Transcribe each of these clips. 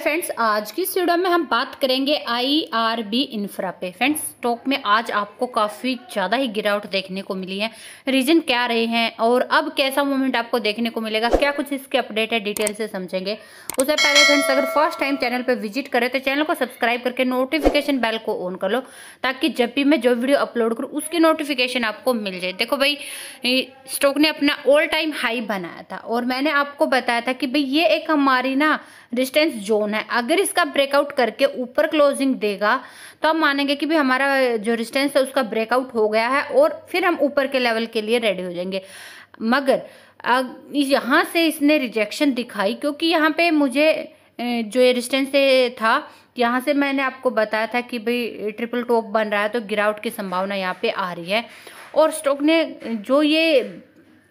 friends आज की इस वीडियो में हम बात करेंगे आई आर बी इन्फ्रा पे फ्रेंड्स स्टॉक में आज आपको काफ़ी ज़्यादा ही गिरावट देखने को मिली है रीज़न क्या रहे हैं और अब कैसा मोमेंट आपको देखने को मिलेगा क्या कुछ इसके अपडेट है डिटेल से समझेंगे उससे पहले फ्रेंड्स अगर फर्स्ट टाइम चैनल पर विजिट करें तो चैनल को सब्सक्राइब करके नोटिफिकेशन बैल को ऑन कर लो ताकि जब भी मैं जो वीडियो अपलोड करूँ उसकी नोटिफिकेशन आपको मिल जाए देखो भाई स्टॉक ने अपना ऑल टाइम हाई बनाया था और मैंने आपको बताया था कि भाई ये एक हमारी ना डिस्टेंस जो जोन है अगर इसका ब्रेकआउट करके ऊपर क्लोजिंग देगा तो हम मानेंगे कि भी हमारा जो रिस्टेंस है उसका ब्रेकआउट हो गया है और फिर हम ऊपर के लेवल के लिए रेडी हो जाएंगे मगर यहाँ से इसने रिजेक्शन दिखाई क्योंकि यहाँ पे मुझे जो ये रिस्टेंस था यहाँ से मैंने आपको बताया था कि भाई ट्रिपल टॉप बन रहा है तो गिरावट की संभावना यहाँ पे आ रही है और स्टॉक ने जो ये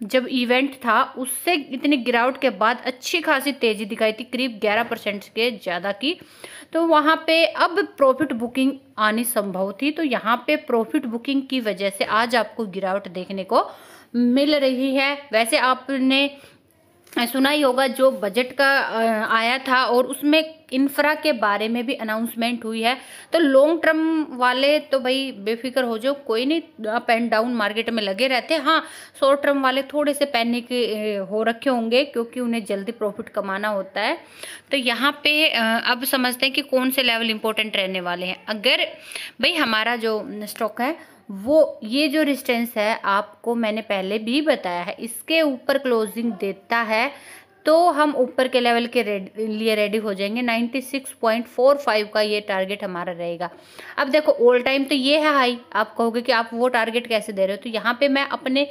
जब इवेंट था उससे इतनी गिरावट के बाद अच्छी खासी तेज़ी दिखाई थी करीब 11 परसेंट के ज़्यादा की तो वहाँ पे अब प्रॉफिट बुकिंग आनी संभव थी तो यहाँ पे प्रॉफिट बुकिंग की वजह से आज आपको गिरावट देखने को मिल रही है वैसे आपने सुना ही होगा जो बजट का आया था और उसमें इंफ्रा के बारे में भी अनाउंसमेंट हुई है तो लॉन्ग टर्म वाले तो भाई बेफिक्र हो जाओ कोई नहीं अप एंड डाउन मार्केट में लगे रहते हाँ शॉर्ट टर्म वाले थोड़े से पैनिक हो रखे होंगे क्योंकि उन्हें जल्दी प्रॉफिट कमाना होता है तो यहाँ पे अब समझते हैं कि कौन से लेवल इंपॉर्टेंट रहने वाले हैं अगर भाई हमारा जो स्टॉक है वो ये जो रिस्टेंस है आपको मैंने पहले भी बताया है इसके ऊपर क्लोजिंग देता है तो हम ऊपर के लेवल के रेड, लिए रेडी हो जाएंगे 96.45 का ये टारगेट हमारा रहेगा अब देखो ओल्ड टाइम तो ये है हाई आप कहोगे कि आप वो टारगेट कैसे दे रहे हो तो यहाँ पे मैं अपने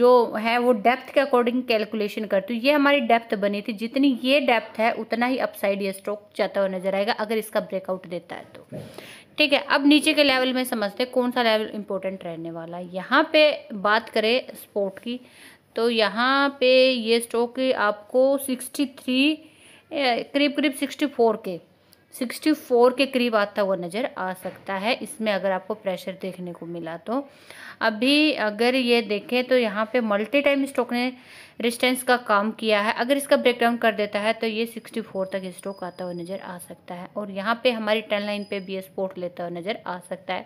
जो है वो डेप्थ के अकॉर्डिंग कैलकुलेशन करती हूँ ये हमारी डेप्थ बनी थी जितनी ये डेप्थ है उतना ही अपसाइड ये स्ट्रोक जाता हुआ नजर आएगा अगर इसका ब्रेकआउट देता है तो ठीक है अब नीचे के लेवल में समझते हैं कौन सा लेवल इम्पोर्टेंट रहने वाला है यहाँ पे बात करें स्पोर्ट की तो यहाँ पे ये स्टॉक आपको सिक्सटी थ्री करीब करीब सिक्सटी फोर के 64 के करीब आता हुआ नज़र आ सकता है इसमें अगर आपको प्रेशर देखने को मिला तो अभी अगर ये देखें तो यहाँ पे मल्टी टाइम स्टॉक ने रिस्टेंस का काम किया है अगर इसका ब्रेकडाउन कर देता है तो ये 64 तक स्टॉक आता हुआ नज़र आ सकता है और यहाँ पे हमारी टेन लाइन पे भी स्पोर्ट लेता हुआ नज़र आ सकता है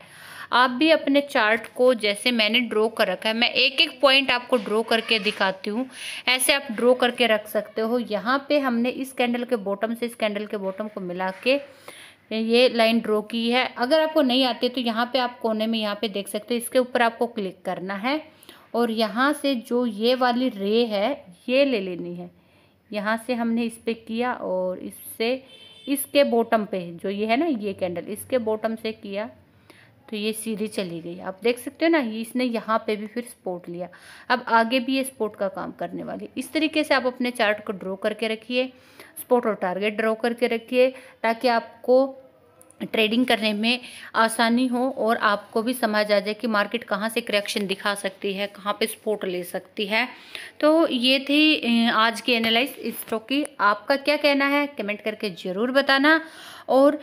आप भी अपने चार्ट को जैसे मैंने ड्रॉ कर रखा है मैं एक एक पॉइंट आपको ड्रॉ करके दिखाती हूँ ऐसे आप ड्रॉ करके रख सकते हो यहाँ पर हमने इस कैंडल के बॉटम से इस कैंडल के बॉटम को मिला के ये लाइन ड्रॉ की है अगर आपको नहीं आती तो यहाँ पे आप कोने में यहाँ पे देख सकते हैं इसके ऊपर आपको क्लिक करना है और यहाँ से जो ये वाली रे है ये ले लेनी है यहाँ से हमने इस पर किया और इससे इसके बॉटम पे जो ये है ना ये कैंडल इसके बॉटम से किया तो ये सीधी चली गई आप देख सकते हो ना ये इसने यहाँ पे भी फिर स्पोर्ट लिया अब आगे भी ये स्पोर्ट का काम करने वाली इस तरीके से आप अपने चार्ट को ड्रॉ करके रखिए स्पोर्ट और टारगेट ड्रॉ करके रखिए ताकि आपको ट्रेडिंग करने में आसानी हो और आपको भी समझ आ जाए कि मार्केट कहाँ से करेक्शन दिखा सकती है कहाँ पे सपोर्ट ले सकती है तो ये थी आज की एनालाइज स्टॉक की आपका क्या कहना है कमेंट करके ज़रूर बताना और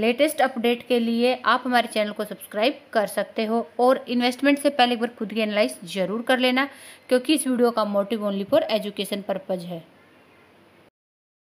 लेटेस्ट अपडेट के लिए आप हमारे चैनल को सब्सक्राइब कर सकते हो और इन्वेस्टमेंट से पहले एक बार खुद की एनालाइज ज़रूर कर लेना क्योंकि इस वीडियो का motive only for education purpose है